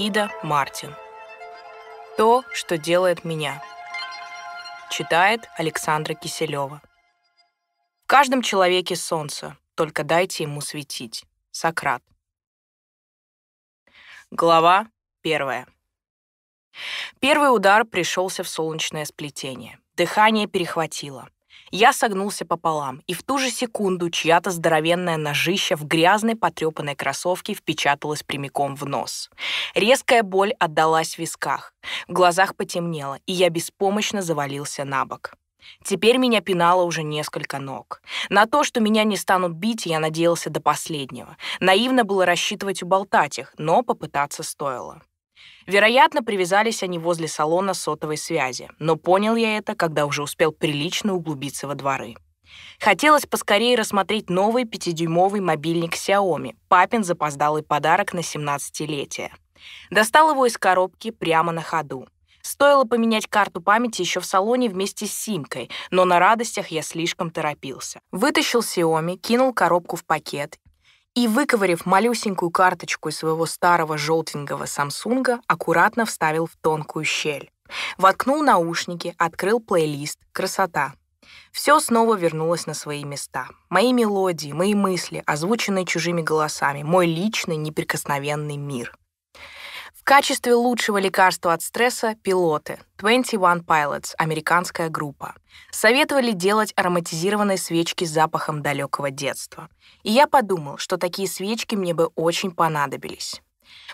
Ида Мартин. То, что делает меня. Читает Александра Киселева. В каждом человеке солнце, только дайте ему светить. Сократ. Глава первая. Первый удар пришелся в солнечное сплетение. Дыхание перехватило. Я согнулся пополам, и в ту же секунду чья-то здоровенная ножища в грязной потрепанной кроссовке впечаталась прямиком в нос. Резкая боль отдалась в висках. В глазах потемнело, и я беспомощно завалился на бок. Теперь меня пинало уже несколько ног. На то, что меня не станут бить, я надеялся до последнего. Наивно было рассчитывать уболтать их, но попытаться стоило. Вероятно, привязались они возле салона сотовой связи, но понял я это, когда уже успел прилично углубиться во дворы. Хотелось поскорее рассмотреть новый пятидюймовый мобильник Xiaomi, папин запоздалый подарок на 17-летие. Достал его из коробки прямо на ходу. Стоило поменять карту памяти еще в салоне вместе с симкой, но на радостях я слишком торопился. Вытащил Xiaomi, кинул коробку в пакет и, выковырив малюсенькую карточку из своего старого желтенького Самсунга, аккуратно вставил в тонкую щель. Воткнул наушники, открыл плейлист «Красота». Все снова вернулось на свои места. Мои мелодии, мои мысли, озвученные чужими голосами, мой личный неприкосновенный мир качестве лучшего лекарства от стресса пилоты 21 Pilots, американская группа, советовали делать ароматизированные свечки с запахом далекого детства. И я подумал, что такие свечки мне бы очень понадобились.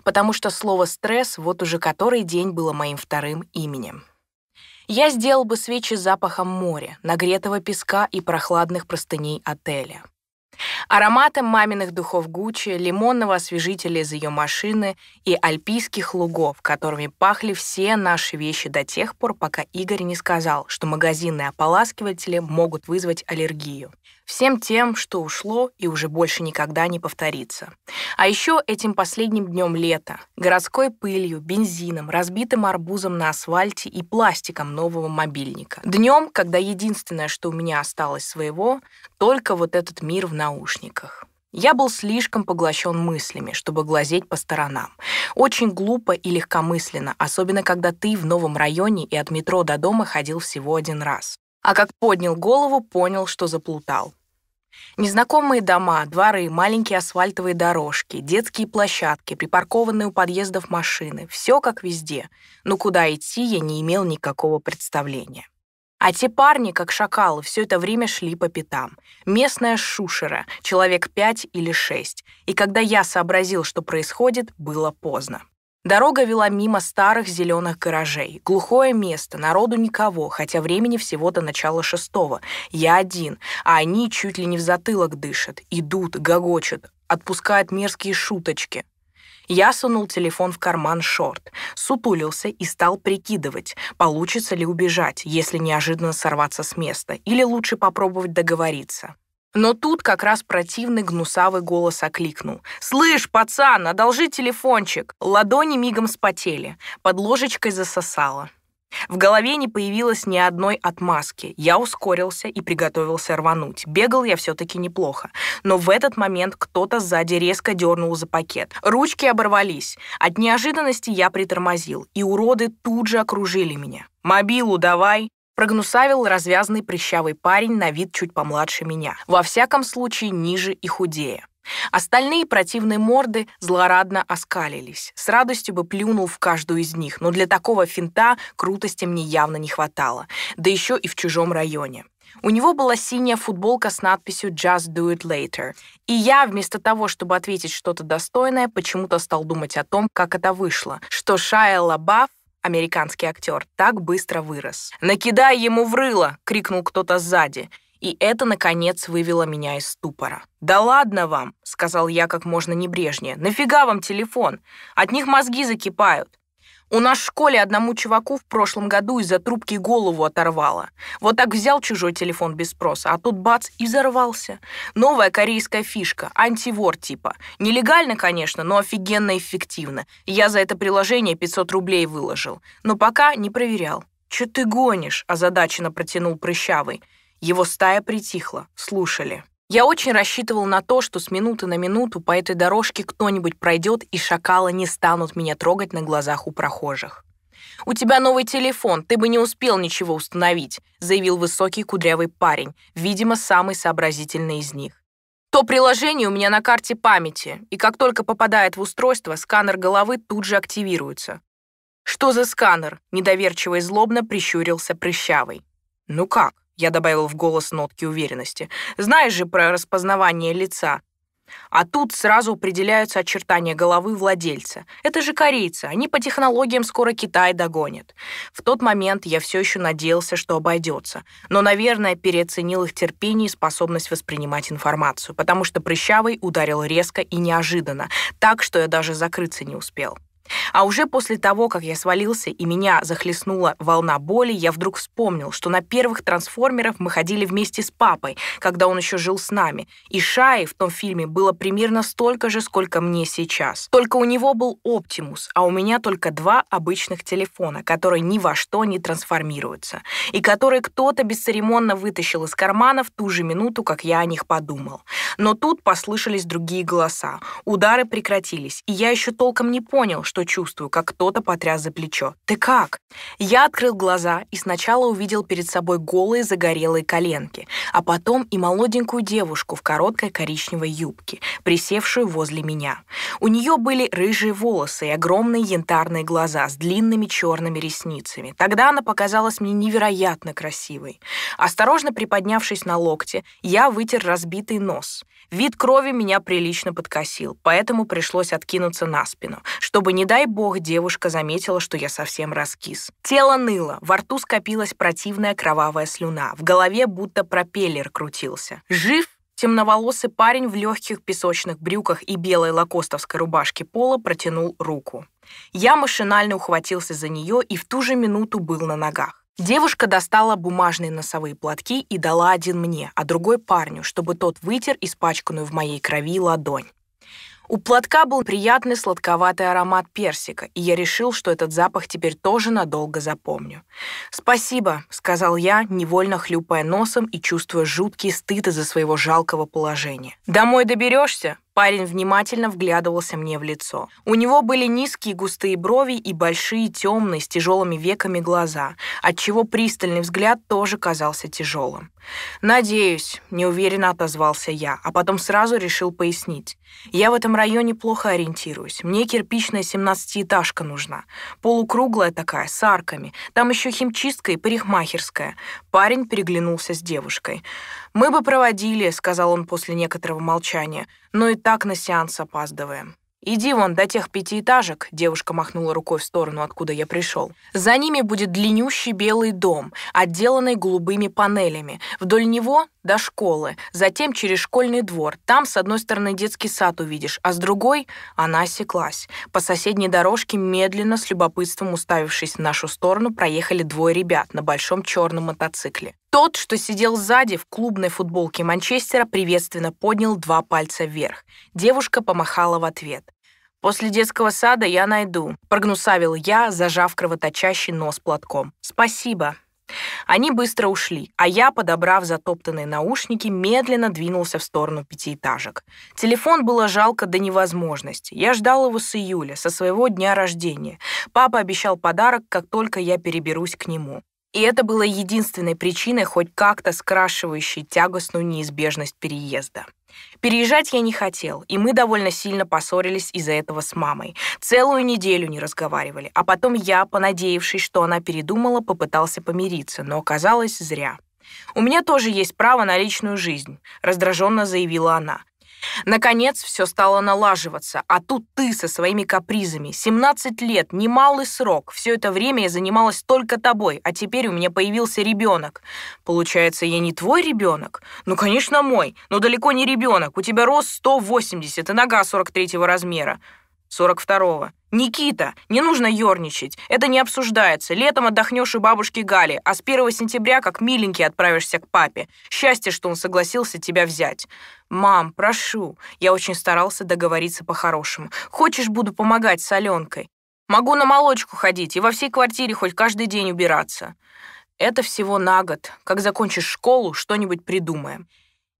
Потому что слово «стресс» вот уже который день было моим вторым именем. Я сделал бы свечи с запахом моря, нагретого песка и прохладных простыней отеля ароматом маминых духов Гуччи, лимонного освежителя из ее машины и альпийских лугов, которыми пахли все наши вещи до тех пор, пока Игорь не сказал, что магазинные ополаскиватели могут вызвать аллергию всем тем, что ушло и уже больше никогда не повторится. А еще этим последним днем лета, городской пылью, бензином, разбитым арбузом на асфальте и пластиком нового мобильника. Днем, когда единственное, что у меня осталось своего, только вот этот мир в наушниках. Я был слишком поглощен мыслями, чтобы глазеть по сторонам. Очень глупо и легкомысленно, особенно когда ты в новом районе и от метро до дома ходил всего один раз а как поднял голову, понял, что заплутал. Незнакомые дома, дворы, маленькие асфальтовые дорожки, детские площадки, припаркованные у подъездов машины — все как везде, но куда идти я не имел никакого представления. А те парни, как шакалы, все это время шли по пятам. Местная шушера, человек пять или шесть. И когда я сообразил, что происходит, было поздно. Дорога вела мимо старых зеленых гаражей. Глухое место, народу никого, хотя времени всего до начала шестого. Я один, а они чуть ли не в затылок дышат, идут, гогочут, отпускают мерзкие шуточки. Я сунул телефон в карман шорт, сутулился и стал прикидывать, получится ли убежать, если неожиданно сорваться с места, или лучше попробовать договориться. Но тут как раз противный гнусавый голос окликнул. «Слышь, пацан, одолжи телефончик!» Ладони мигом спотели, под ложечкой засосало. В голове не появилось ни одной отмазки. Я ускорился и приготовился рвануть. Бегал я все-таки неплохо. Но в этот момент кто-то сзади резко дернул за пакет. Ручки оборвались. От неожиданности я притормозил, и уроды тут же окружили меня. «Мобилу давай!» Прогнусавил развязный прыщавый парень на вид чуть помладше меня. Во всяком случае, ниже и худее. Остальные противные морды злорадно оскалились. С радостью бы плюнул в каждую из них, но для такого финта крутости мне явно не хватало, да еще и в чужом районе. У него была синяя футболка с надписью «Just do it later». И я, вместо того, чтобы ответить что-то достойное, почему-то стал думать о том, как это вышло, что Шайя Лабаф Американский актер так быстро вырос. «Накидай ему в рыло!» — крикнул кто-то сзади. И это, наконец, вывело меня из ступора. «Да ладно вам!» — сказал я как можно небрежнее. «Нафига вам телефон? От них мозги закипают!» У нас в школе одному чуваку в прошлом году из-за трубки голову оторвало. Вот так взял чужой телефон без спроса, а тут бац и взорвался. Новая корейская фишка, антивор типа. Нелегально, конечно, но офигенно эффективно. Я за это приложение 500 рублей выложил. Но пока не проверял. «Чё ты гонишь?» – озадаченно протянул прыщавый. Его стая притихла, слушали. Я очень рассчитывал на то, что с минуты на минуту по этой дорожке кто-нибудь пройдет, и шакалы не станут меня трогать на глазах у прохожих. «У тебя новый телефон, ты бы не успел ничего установить», заявил высокий кудрявый парень, видимо, самый сообразительный из них. То приложение у меня на карте памяти, и как только попадает в устройство, сканер головы тут же активируется. «Что за сканер?» — недоверчиво и злобно прищурился прыщавый. «Ну как?» Я добавил в голос нотки уверенности. «Знаешь же про распознавание лица. А тут сразу определяются очертания головы владельца. Это же корейцы, они по технологиям скоро Китай догонят. В тот момент я все еще надеялся, что обойдется, но, наверное, переоценил их терпение и способность воспринимать информацию, потому что Прыщавый ударил резко и неожиданно, так что я даже закрыться не успел. А уже после того, как я свалился и меня захлестнула волна боли, я вдруг вспомнил, что на первых «Трансформеров» мы ходили вместе с папой, когда он еще жил с нами. И Шаи в том фильме было примерно столько же, сколько мне сейчас. Только у него был Оптимус, а у меня только два обычных телефона, которые ни во что не трансформируются, и которые кто-то бесцеремонно вытащил из кармана в ту же минуту, как я о них подумал. Но тут послышались другие голоса. Удары прекратились, и я еще толком не понял, что что чувствую, как кто-то потряс за плечо. «Ты как?» Я открыл глаза и сначала увидел перед собой голые загорелые коленки, а потом и молоденькую девушку в короткой коричневой юбке, присевшую возле меня. У нее были рыжие волосы и огромные янтарные глаза с длинными черными ресницами. Тогда она показалась мне невероятно красивой. Осторожно приподнявшись на локте, я вытер разбитый нос. Вид крови меня прилично подкосил, поэтому пришлось откинуться на спину, чтобы, не дай бог, девушка заметила, что я совсем раскис. Тело ныло, во рту скопилась противная кровавая слюна, в голове будто пропеллер крутился. Жив Темноволосый парень в легких песочных брюках и белой лакостовской рубашке пола протянул руку. Я машинально ухватился за нее и в ту же минуту был на ногах. Девушка достала бумажные носовые платки и дала один мне, а другой парню, чтобы тот вытер испачканную в моей крови ладонь. У платка был приятный сладковатый аромат персика, и я решил, что этот запах теперь тоже надолго запомню. «Спасибо», — сказал я, невольно хлюпая носом и чувствуя жуткий стыд из-за своего жалкого положения. «Домой доберешься?» Парень внимательно вглядывался мне в лицо. У него были низкие густые брови и большие темные с тяжелыми веками глаза, отчего пристальный взгляд тоже казался тяжелым. «Надеюсь», — неуверенно отозвался я, а потом сразу решил пояснить. «Я в этом районе плохо ориентируюсь. Мне кирпичная семнадцатиэтажка нужна. Полукруглая такая, с арками. Там еще химчистка и парикмахерская». Парень переглянулся с девушкой. «Мы бы проводили», — сказал он после некоторого молчания, «но и так на сеанс опаздываем». «Иди вон до тех пятиэтажек», — девушка махнула рукой в сторону, откуда я пришел. «За ними будет длиннющий белый дом, отделанный голубыми панелями. Вдоль него — до школы, затем через школьный двор. Там с одной стороны детский сад увидишь, а с другой — она осеклась. По соседней дорожке, медленно, с любопытством уставившись в нашу сторону, проехали двое ребят на большом черном мотоцикле. Тот, что сидел сзади в клубной футболке Манчестера, приветственно поднял два пальца вверх. Девушка помахала в ответ. «После детского сада я найду», — прогнусавил я, зажав кровоточащий нос платком. «Спасибо». Они быстро ушли, а я, подобрав затоптанные наушники, медленно двинулся в сторону пятиэтажек. Телефон было жалко до невозможности. Я ждал его с июля, со своего дня рождения. Папа обещал подарок, как только я переберусь к нему. И это было единственной причиной, хоть как-то скрашивающей тягостную неизбежность переезда. Переезжать я не хотел, и мы довольно сильно поссорились из-за этого с мамой. Целую неделю не разговаривали, а потом я, понадеявшись, что она передумала, попытался помириться, но оказалось зря. «У меня тоже есть право на личную жизнь», — раздраженно заявила она. Наконец, все стало налаживаться, а тут ты со своими капризами. 17 лет, немалый срок. Все это время я занималась только тобой, а теперь у меня появился ребенок. Получается, я не твой ребенок? Ну, конечно, мой, но далеко не ребенок. У тебя рост 180 и нога 43 размера. 42-го. «Никита, не нужно ерничать. Это не обсуждается. Летом отдохнешь у бабушки Гали, а с 1 сентября, как миленький, отправишься к папе. Счастье, что он согласился тебя взять. Мам, прошу». Я очень старался договориться по-хорошему. «Хочешь, буду помогать с Аленкой? Могу на молочку ходить и во всей квартире хоть каждый день убираться». «Это всего на год. Как закончишь школу, что-нибудь придумаем».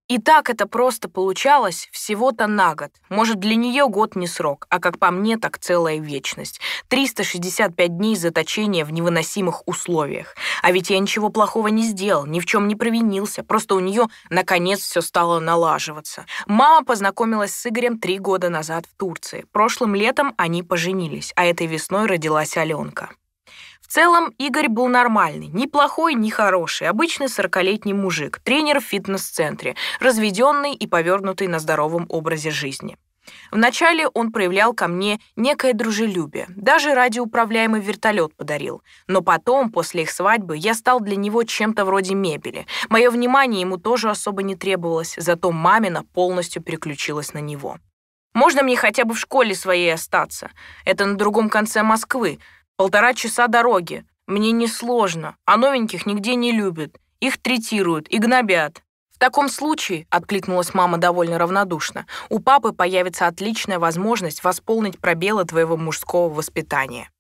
И так это просто получалось всего-то на год. Может, для нее год не срок, а как по мне, так целая вечность. 365 дней заточения в невыносимых условиях. А ведь я ничего плохого не сделал, ни в чем не провинился. Просто у нее, наконец, все стало налаживаться. Мама познакомилась с Игорем три года назад в Турции. Прошлым летом они поженились, а этой весной родилась Аленка. В целом, Игорь был нормальный, ни плохой, ни хороший, обычный 40-летний мужик, тренер в фитнес-центре, разведенный и повернутый на здоровом образе жизни. Вначале он проявлял ко мне некое дружелюбие, даже радиоуправляемый вертолет подарил. Но потом, после их свадьбы, я стал для него чем-то вроде мебели. Мое внимание ему тоже особо не требовалось, зато мамина полностью переключилась на него. «Можно мне хотя бы в школе своей остаться? Это на другом конце Москвы. Полтора часа дороги. Мне несложно, а новеньких нигде не любят. Их третируют и гнобят. В таком случае, откликнулась мама довольно равнодушно, у папы появится отличная возможность восполнить пробелы твоего мужского воспитания.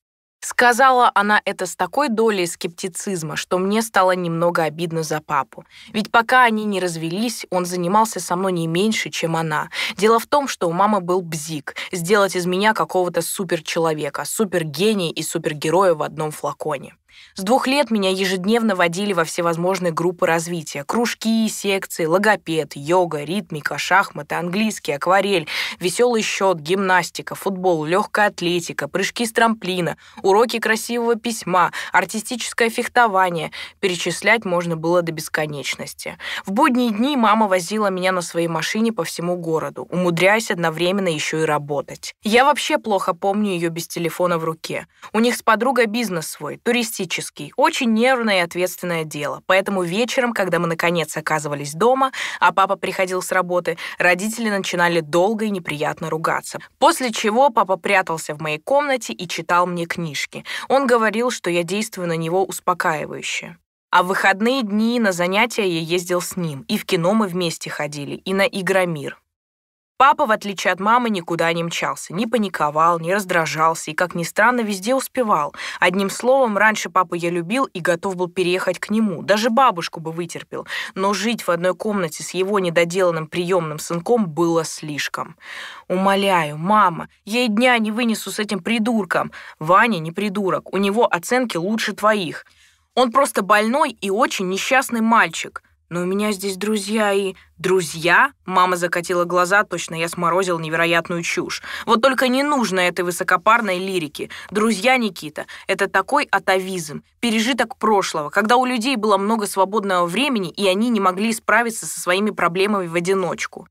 Сказала она это с такой долей скептицизма, что мне стало немного обидно за папу. Ведь пока они не развелись, он занимался со мной не меньше, чем она. Дело в том, что у мамы был бзик — сделать из меня какого-то суперчеловека, супергения и супергероя в одном флаконе. С двух лет меня ежедневно водили во всевозможные группы развития. Кружки, секции, логопед, йога, ритмика, шахматы, английский, акварель, веселый счет, гимнастика, футбол, легкая атлетика, прыжки с трамплина, уроки красивого письма, артистическое фехтование. Перечислять можно было до бесконечности. В будние дни мама возила меня на своей машине по всему городу, умудряясь одновременно еще и работать. Я вообще плохо помню ее без телефона в руке. У них с подругой бизнес свой, туристический политический, очень нервное и ответственное дело, поэтому вечером, когда мы наконец оказывались дома, а папа приходил с работы, родители начинали долго и неприятно ругаться. После чего папа прятался в моей комнате и читал мне книжки. Он говорил, что я действую на него успокаивающе. А в выходные дни на занятия я ездил с ним, и в кино мы вместе ходили, и на Игромир. Папа, в отличие от мамы, никуда не мчался, не паниковал, не раздражался и, как ни странно, везде успевал. Одним словом, раньше папу я любил и готов был переехать к нему. Даже бабушку бы вытерпел. Но жить в одной комнате с его недоделанным приемным сынком было слишком. Умоляю, мама, я и дня не вынесу с этим придурком. Ваня не придурок, у него оценки лучше твоих. Он просто больной и очень несчастный мальчик но у меня здесь друзья и...» «Друзья?» — мама закатила глаза, точно я сморозил невероятную чушь. «Вот только не нужно этой высокопарной лирики. Друзья, Никита, это такой атовизм, пережиток прошлого, когда у людей было много свободного времени, и они не могли справиться со своими проблемами в одиночку.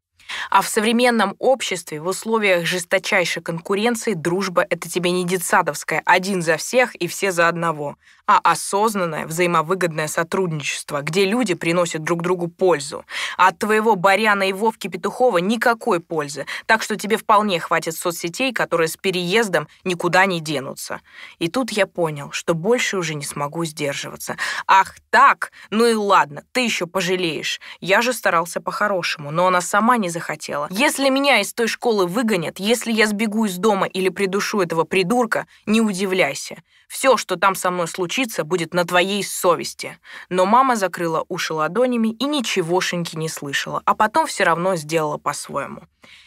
А в современном обществе, в условиях жесточайшей конкуренции, дружба — это тебе не детсадовская «один за всех и все за одного», а осознанное взаимовыгодное сотрудничество, где люди приносят друг другу пользу. А от твоего Баряна и Вовки Петухова никакой пользы, так что тебе вполне хватит соцсетей, которые с переездом никуда не денутся. И тут я понял, что больше уже не смогу сдерживаться. Ах так? Ну и ладно, ты еще пожалеешь. Я же старался по-хорошему, но она сама не захотела хотела. Если меня из той школы выгонят, если я сбегу из дома или придушу этого придурка, не удивляйся. Все, что там со мной случится, будет на твоей совести. Но мама закрыла уши ладонями и ничегошеньки не слышала, а потом все равно сделала по-своему.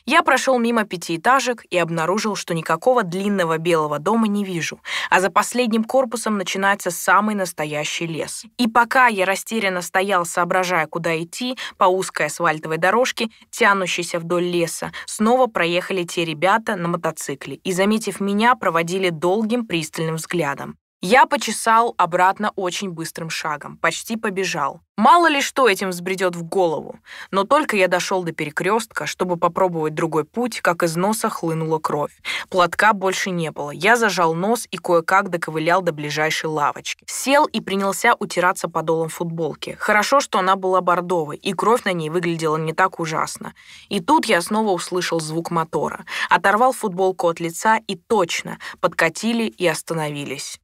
Я прошел мимо пятиэтажек и обнаружил, что никакого длинного белого дома не вижу, а за последним корпусом начинается самый настоящий лес. И пока я растерянно стоял, соображая, куда идти, по узкой асфальтовой дорожке, тянущейся вдоль леса, снова проехали те ребята на мотоцикле и, заметив меня, проводили долгим пристальным взглядом. Я почесал обратно очень быстрым шагом, почти побежал. Мало ли что этим взбредет в голову, но только я дошел до перекрестка, чтобы попробовать другой путь, как из носа хлынула кровь. Платка больше не было. Я зажал нос и кое-как доковылял до ближайшей лавочки. Сел и принялся утираться подолом футболки. Хорошо, что она была бордовой, и кровь на ней выглядела не так ужасно. И тут я снова услышал звук мотора. Оторвал футболку от лица и точно подкатили и остановились.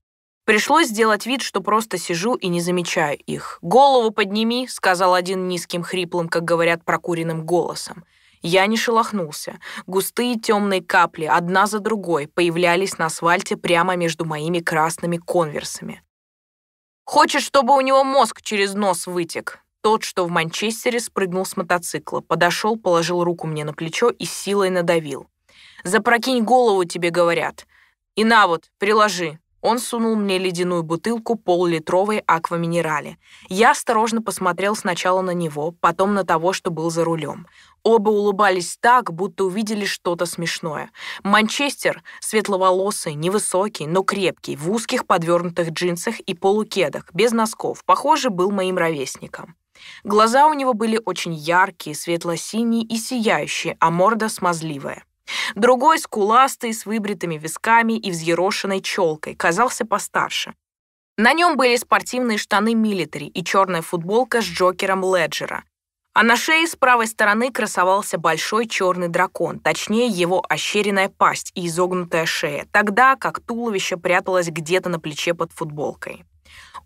Пришлось сделать вид, что просто сижу и не замечаю их. «Голову подними», — сказал один низким хриплым, как говорят, прокуренным голосом. Я не шелохнулся. Густые темные капли, одна за другой, появлялись на асфальте прямо между моими красными конверсами. «Хочешь, чтобы у него мозг через нос вытек?» Тот, что в Манчестере, спрыгнул с мотоцикла, подошел, положил руку мне на плечо и силой надавил. «Запрокинь голову, тебе говорят. И на вот, приложи, он сунул мне ледяную бутылку полулитровой акваминерали. Я осторожно посмотрел сначала на него, потом на того, что был за рулем. Оба улыбались так, будто увидели что-то смешное. Манчестер — светловолосый, невысокий, но крепкий, в узких подвернутых джинсах и полукедах, без носков, похоже, был моим ровесником. Глаза у него были очень яркие, светло-синие и сияющие, а морда смазливая. Другой, скуластый, с выбритыми висками и взъерошенной челкой, казался постарше. На нем были спортивные штаны милитари и черная футболка с Джокером Леджера. А на шее с правой стороны красовался большой черный дракон, точнее его ощеренная пасть и изогнутая шея, тогда как туловище пряталось где-то на плече под футболкой.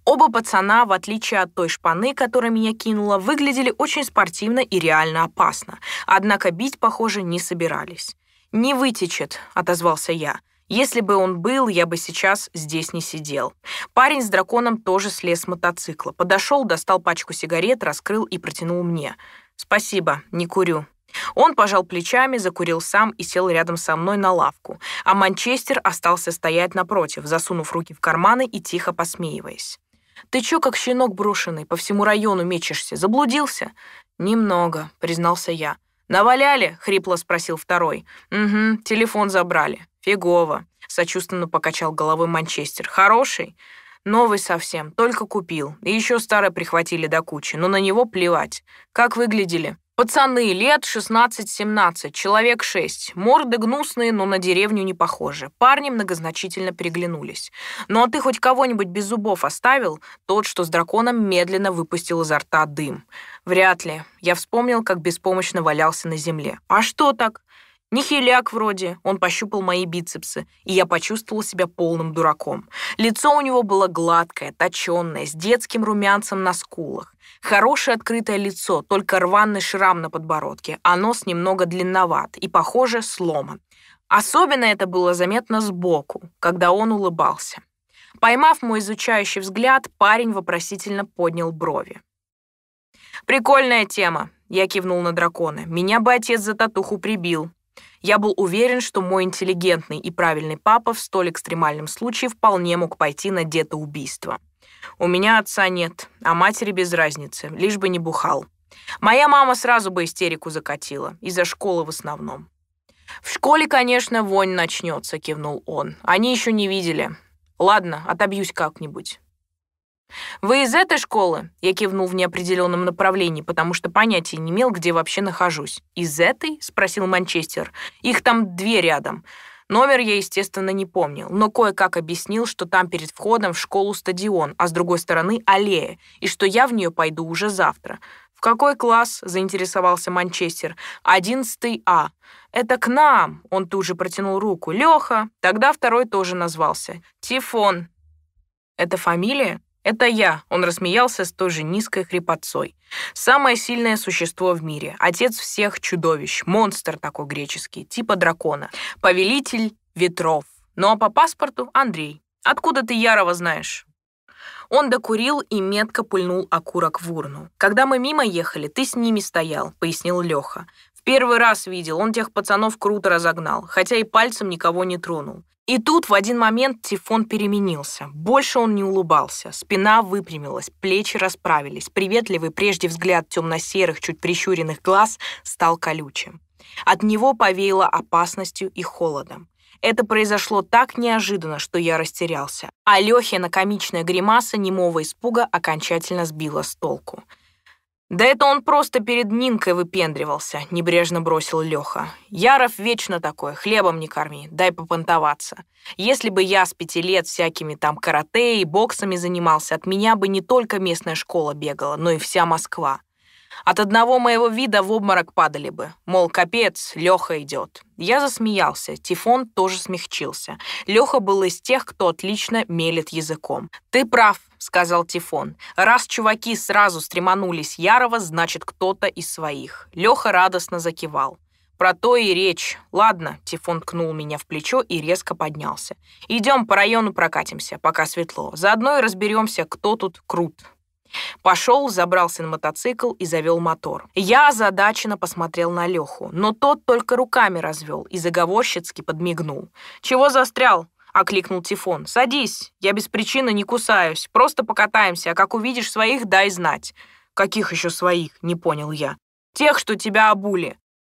Оба пацана, в отличие от той шпаны, которая меня кинула, выглядели очень спортивно и реально опасно, однако бить, похоже, не собирались. «Не вытечет», — отозвался я. «Если бы он был, я бы сейчас здесь не сидел». Парень с драконом тоже слез с мотоцикла. Подошел, достал пачку сигарет, раскрыл и протянул мне. «Спасибо, не курю». Он пожал плечами, закурил сам и сел рядом со мной на лавку, а Манчестер остался стоять напротив, засунув руки в карманы и тихо посмеиваясь. «Ты чё, как щенок брошенный, по всему району мечешься? Заблудился?» «Немного», — признался я. «Наваляли?» — хрипло спросил второй. «Угу, телефон забрали. Фигово», — сочувственно покачал головой Манчестер. «Хороший?» «Новый совсем, только купил. И еще старый прихватили до кучи, но на него плевать. Как выглядели?» Пацаны, лет 16-17, человек 6. Морды гнусные, но на деревню не похожи. Парни многозначительно переглянулись. «Ну а ты хоть кого-нибудь без зубов оставил?» Тот, что с драконом, медленно выпустил изо рта дым. «Вряд ли. Я вспомнил, как беспомощно валялся на земле». «А что так?» Не вроде, он пощупал мои бицепсы, и я почувствовал себя полным дураком. Лицо у него было гладкое, точенное, с детским румянцем на скулах. Хорошее открытое лицо, только рваный шрам на подбородке, а нос немного длинноват и, похоже, сломан. Особенно это было заметно сбоку, когда он улыбался. Поймав мой изучающий взгляд, парень вопросительно поднял брови. «Прикольная тема», — я кивнул на дракона. «Меня бы отец за татуху прибил». Я был уверен, что мой интеллигентный и правильный папа в столь экстремальном случае вполне мог пойти на детоубийство. У меня отца нет, а матери без разницы, лишь бы не бухал. Моя мама сразу бы истерику закатила, из-за школы в основном. «В школе, конечно, вонь начнется», — кивнул он. «Они еще не видели. Ладно, отобьюсь как-нибудь». «Вы из этой школы?» Я кивнул в неопределенном направлении, потому что понятия не имел, где вообще нахожусь. «Из этой?» — спросил Манчестер. «Их там две рядом». Номер я, естественно, не помнил, но кое-как объяснил, что там перед входом в школу стадион, а с другой стороны — аллея, и что я в нее пойду уже завтра. «В какой класс?» — заинтересовался Манчестер. «Одиннадцатый А». «Это к нам!» — он тут же протянул руку. «Леха!» Тогда второй тоже назвался. «Тифон». «Это фамилия?» «Это я», — он рассмеялся с той же низкой хрипотцой. «Самое сильное существо в мире, отец всех чудовищ, монстр такой греческий, типа дракона, повелитель ветров. Ну а по паспорту — Андрей. Откуда ты Ярова знаешь?» Он докурил и метко пульнул окурок в урну. «Когда мы мимо ехали, ты с ними стоял», — пояснил Леха. Первый раз видел, он тех пацанов круто разогнал, хотя и пальцем никого не тронул. И тут в один момент Тифон переменился. Больше он не улыбался. Спина выпрямилась, плечи расправились. Приветливый прежде взгляд темно-серых, чуть прищуренных глаз стал колючим. От него повеяло опасностью и холодом. Это произошло так неожиданно, что я растерялся. А Лехина комичная гримаса немого испуга окончательно сбила с толку. «Да это он просто перед Нинкой выпендривался», — небрежно бросил Леха. «Яров вечно такой, хлебом не корми, дай попонтоваться. Если бы я с пяти лет всякими там карате и боксами занимался, от меня бы не только местная школа бегала, но и вся Москва. От одного моего вида в обморок падали бы. Мол, капец, Леха идет. Я засмеялся, Тифон тоже смягчился. Леха был из тех, кто отлично мелет языком. «Ты прав», — сказал Тифон. «Раз чуваки сразу стреманулись Ярова, значит, кто-то из своих». Леха радостно закивал. «Про то и речь. Ладно», — Тифон ткнул меня в плечо и резко поднялся. «Идем по району прокатимся, пока светло. Заодно и разберемся, кто тут крут». Пошел, забрался на мотоцикл и завел мотор. Я озадаченно посмотрел на Леху, но тот только руками развел и заговорщицки подмигнул. «Чего застрял? — окликнул Тифон. «Садись, я без причины не кусаюсь, просто покатаемся, а как увидишь своих, дай знать». «Каких еще своих?» — не понял я. «Тех, что тебя обули.